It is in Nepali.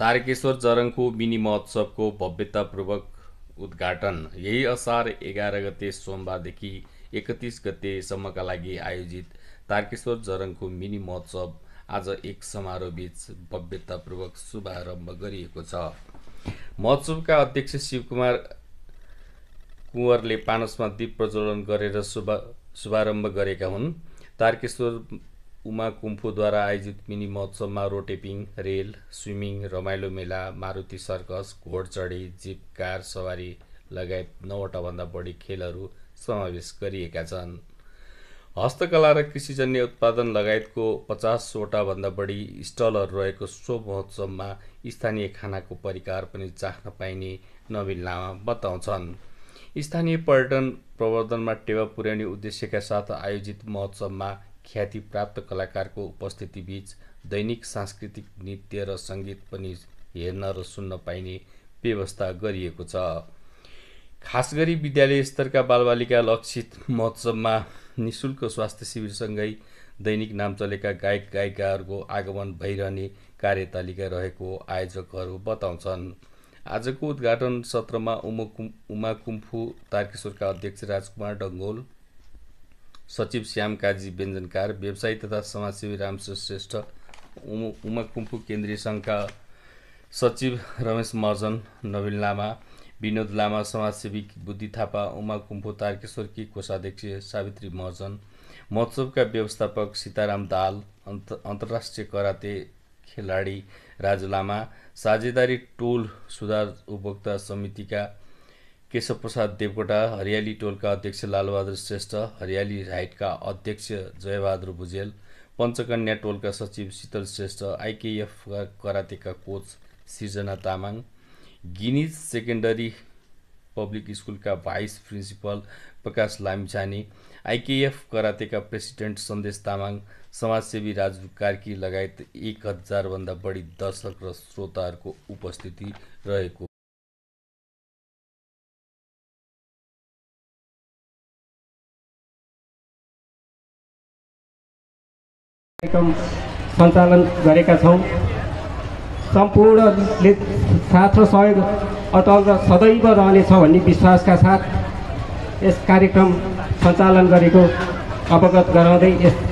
तारकेश्वर जरङको मिनी महोत्सवको भव्यतापूर्वक उद्घाटन यही असार एघार गते सोमबारदेखि एकतिस गतेसम्मका लागि आयोजित तारकेश्वर जरङको मिनी महोत्सव आज एक समारोहबीच भव्यतापूर्वक शुभारम्भ गरिएको छ महोत्सवका अध्यक्ष शिवकुमार कुँवरले पानसमा दीप प्रज्वलन गरेर शुभ शुभारम्भ गरेका हुन् तारकेश्वर उमा कुम्फूद्वारा आयोजित मिनी महोत्सवमा रोटेपिङ रेल स्विमिङ रमाइलो मेला मारुति सर्कस घोडचढी जिप कार सवारी लगायत भन्दा बढी खेलहरू समावेश गरिएका छन् हस्तकला र कृषिजन्य उत्पादन लगायतको भन्दा बढी स्टलहरू रहेको सो महोत्सवमा स्थानीय खानाको परिकार पनि चाख्न पाइने नवीन लामा बताउँछन् स्थानीय पर्यटन प्रवर्धनमा टेवा पुर्याउने उद्देश्यका साथ आयोजित महोत्सवमा ख्याति प्राप्त कलाकारको उपस्थितिबीच दैनिक सांस्कृतिक नृत्य र सङ्गीत पनि हेर्न र सुन्न पाइने व्यवस्था गरिएको छ खास गरी विद्यालय स्तरका बालबालिका लक्षित महोत्सवमा नि शुल्क स्वास्थ्य शिविरसँगै दैनिक नाम चलेका गायक गायिकाहरूको आगमन भइरहने कार्यतालिका रहेको आयोजकहरू बताउँछन् आजको उद्घाटन सत्रमा उमा कुम्फु तारकेश्वरका अध्यक्ष राजकुमार डङ्गोल सचिव श्याम काजी व्यञ्जनकार व्यवसायी तथा समाजसेवी रामश्रेष्ठ श्रेष्ठ उम उमा कुम्पु केन्द्रीय सङ्घका सचिव रमेश महर्जन नवीन लामा विनोद लामा समाजसेवी बुद्धि थापा उमा तारकेश्वर तारकेश्वरकी कोषाध्यक्ष सावित्री महर्जन महोत्सवका व्यवस्थापक सीताराम दाल अन्त अन्तर्राष्ट्रिय कराते खेलाडी राजु लामा साझेदारी टोल सुधार उपभोक्ता समितिका केशव प्रसाद देवकोटा हरियाली टोलका अध्यक्ष लालबहादुर श्रेष्ठ हरियाली राइटका अध्यक्ष जयबहादुर भुजेल पञ्चकन्या टोलका सचिव शीतल श्रेष्ठ आइकेएफ कराटेका coach Srijana Tamang Guinness secondary public स्कुलका vice principal Prakash Lamichhane IKF कराटेका प्रेसिडेन्ट सन्देश तामाङ समाजसेवी राजु कार्की लगायत एक हजारभन्दा बढी दर्शक र श्रोताहरूको उपस्थिति रहेको कार्यक्रम सञ्चालन गरेका छौँ सम्पूर्णले साथ र सहयोग अटल र सदैव रहनेछ भन्ने विश्वासका साथ यस कार्यक्रम सञ्चालन गरेको अवगत गराउँदै यस